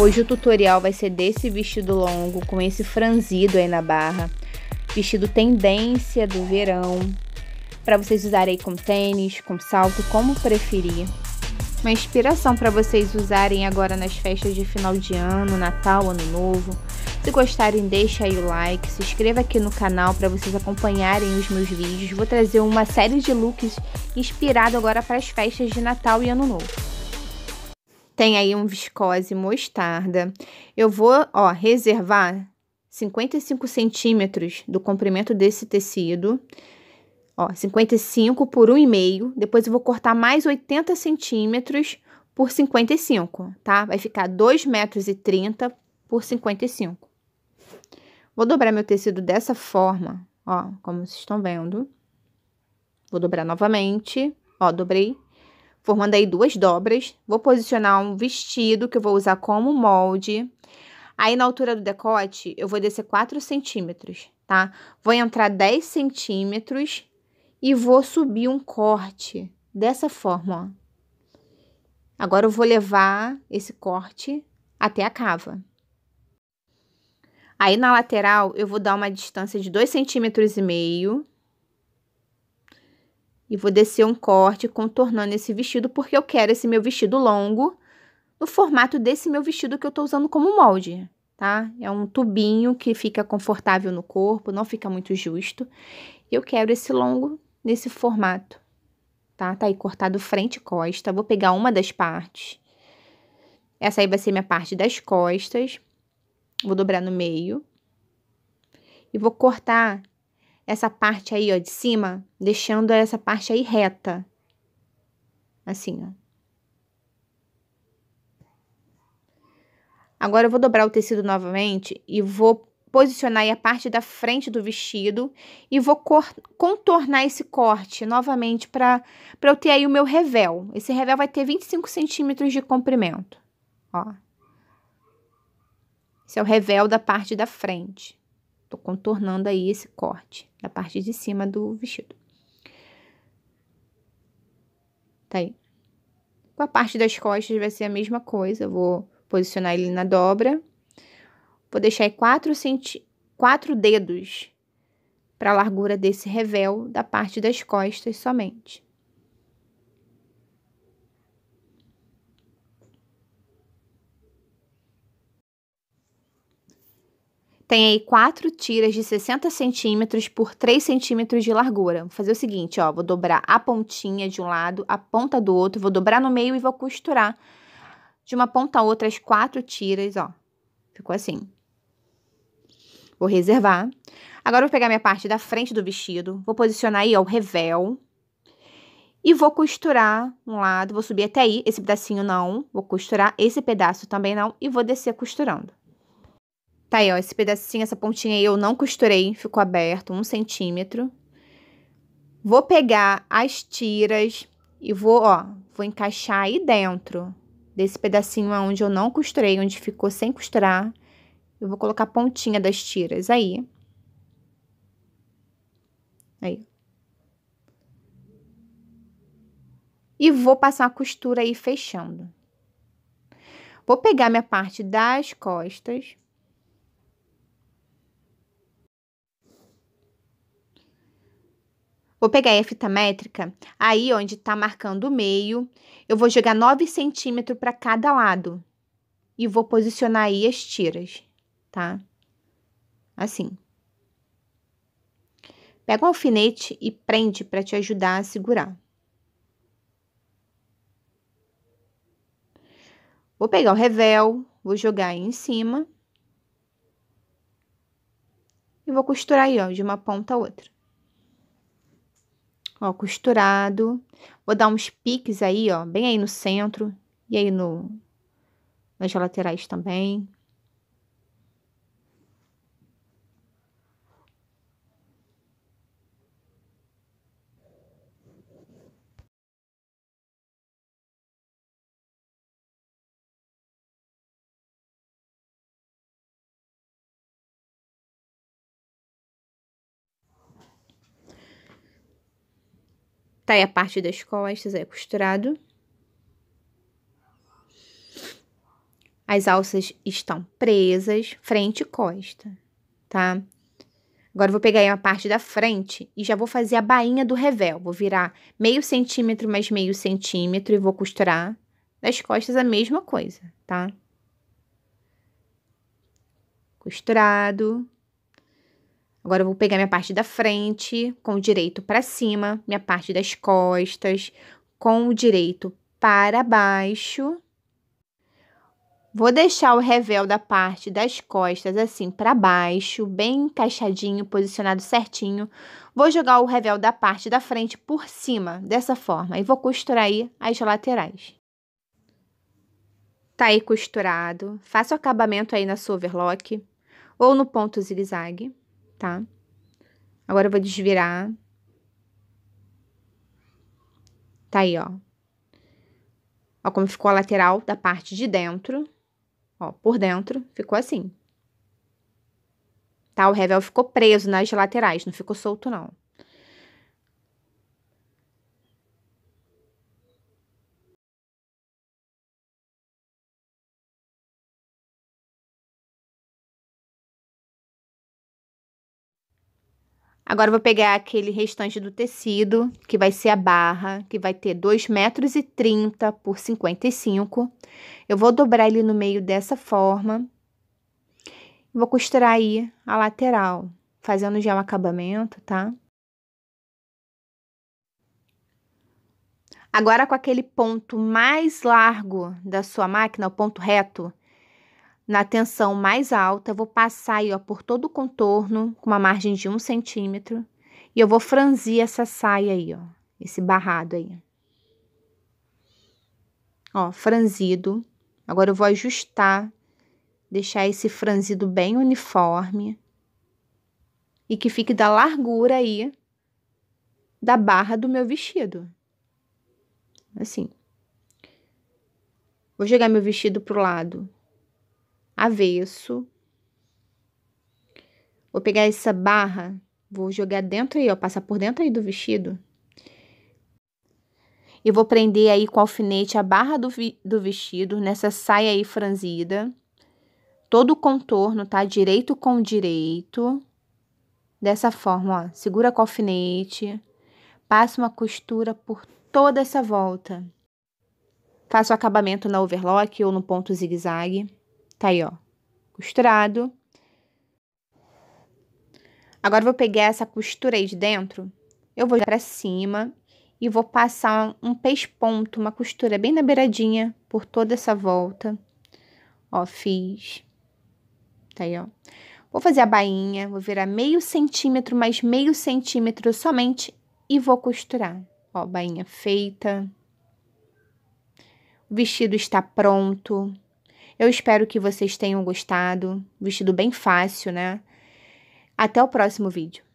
Hoje o tutorial vai ser desse vestido longo com esse franzido aí na barra. Vestido tendência do verão, para vocês usarem com tênis, com salto, como preferir. Uma inspiração para vocês usarem agora nas festas de final de ano, Natal, Ano Novo. Se gostarem, deixa aí o like, se inscreva aqui no canal para vocês acompanharem os meus vídeos. Vou trazer uma série de looks inspirado agora para as festas de Natal e Ano Novo. Tem aí um viscose mostarda. Eu vou, ó, reservar 55 centímetros do comprimento desse tecido. Ó, 55 por 1,5. Depois eu vou cortar mais 80 centímetros por 55, tá? Vai ficar 2,30 metros e por 55. Vou dobrar meu tecido dessa forma, ó, como vocês estão vendo. Vou dobrar novamente, ó, dobrei formando aí duas dobras. Vou posicionar um vestido que eu vou usar como molde. Aí, na altura do decote, eu vou descer 4 centímetros, tá? Vou entrar 10 centímetros e vou subir um corte dessa forma, ó. Agora, eu vou levar esse corte até a cava. Aí, na lateral, eu vou dar uma distância de 2,5 centímetros e meio e vou descer um corte contornando esse vestido, porque eu quero esse meu vestido longo no formato desse meu vestido que eu tô usando como molde, tá? É um tubinho que fica confortável no corpo, não fica muito justo. E eu quero esse longo nesse formato, tá? Tá aí cortado frente e costa. Vou pegar uma das partes. Essa aí vai ser minha parte das costas. Vou dobrar no meio. E vou cortar essa parte aí, ó, de cima, deixando essa parte aí reta. Assim, ó. Agora eu vou dobrar o tecido novamente e vou posicionar aí a parte da frente do vestido e vou contornar esse corte novamente para eu ter aí o meu revel. Esse revel vai ter 25 centímetros de comprimento, ó. Esse é o revel da parte da frente. Tô contornando aí esse corte da parte de cima do vestido. Tá aí. Com a parte das costas vai ser a mesma coisa. Eu vou posicionar ele na dobra. Vou deixar aí 4, centi... dedos para a largura desse revel da parte das costas somente. tem aí quatro tiras de 60 centímetros por 3 centímetros de largura. Vou fazer o seguinte, ó, vou dobrar a pontinha de um lado, a ponta do outro, vou dobrar no meio e vou costurar de uma ponta a outra as quatro tiras, ó. Ficou assim. Vou reservar. Agora, eu vou pegar minha parte da frente do vestido, vou posicionar aí, ó, o revel. E vou costurar um lado, vou subir até aí, esse pedacinho não, vou costurar esse pedaço também não, e vou descer costurando. Tá aí, ó, esse pedacinho, essa pontinha aí eu não costurei, ficou aberto, um centímetro. Vou pegar as tiras e vou, ó, vou encaixar aí dentro desse pedacinho onde eu não costurei, onde ficou sem costurar. Eu vou colocar a pontinha das tiras aí. Aí. E vou passar a costura aí fechando. Vou pegar minha parte das costas. Vou pegar a fita métrica, aí onde tá marcando o meio, eu vou jogar 9 centímetros para cada lado. E vou posicionar aí as tiras, tá? Assim. Pega um alfinete e prende para te ajudar a segurar. Vou pegar o revel, vou jogar aí em cima. E vou costurar aí, ó, de uma ponta a outra ó, costurado. Vou dar uns piques aí, ó, bem aí no centro e aí no nas laterais também. Tá aí a parte das costas, é costurado. As alças estão presas, frente e costa, tá? Agora vou pegar aí uma parte da frente e já vou fazer a bainha do revel. Vou virar meio centímetro mais meio centímetro e vou costurar das costas a mesma coisa, tá? Costurado. Agora eu vou pegar minha parte da frente com o direito para cima, minha parte das costas com o direito para baixo. Vou deixar o revel da parte das costas assim para baixo, bem encaixadinho, posicionado certinho. Vou jogar o revel da parte da frente por cima, dessa forma, e vou costurar aí as laterais. Tá aí costurado. Faça o acabamento aí na sua overlock ou no ponto zigue-zague tá? Agora eu vou desvirar. Tá aí, ó. Ó como ficou a lateral da parte de dentro. Ó, por dentro ficou assim. Tá? O revel ficou preso nas laterais, não ficou solto não. Agora vou pegar aquele restante do tecido, que vai ser a barra, que vai ter 2,30 metros e 30 por 55. Eu vou dobrar ele no meio dessa forma. Vou costurar aí a lateral, fazendo já o acabamento, tá? Agora, com aquele ponto mais largo da sua máquina, o ponto reto, na tensão mais alta, eu vou passar aí, ó, por todo o contorno, com uma margem de um centímetro. E eu vou franzir essa saia aí, ó, esse barrado aí. Ó, franzido. Agora eu vou ajustar, deixar esse franzido bem uniforme. E que fique da largura aí da barra do meu vestido. Assim. Vou jogar meu vestido pro lado avesso. Vou pegar essa barra, vou jogar dentro aí, ó, passar por dentro aí do vestido. E vou prender aí com alfinete a barra do, vi do vestido nessa saia aí franzida. Todo o contorno, tá? Direito com direito. Dessa forma, ó. Segura com alfinete. Passa uma costura por toda essa volta. Faço acabamento na overlock ou no ponto zigue-zague. Tá aí, ó, costurado. Agora vou pegar essa costura aí de dentro, eu vou para cima e vou passar um pesponto, uma costura bem na beiradinha por toda essa volta. Ó, fiz. Tá aí, ó. Vou fazer a bainha, vou virar meio centímetro mais meio centímetro somente e vou costurar. Ó, bainha feita. O vestido está pronto. Eu espero que vocês tenham gostado. Vestido bem fácil, né? Até o próximo vídeo.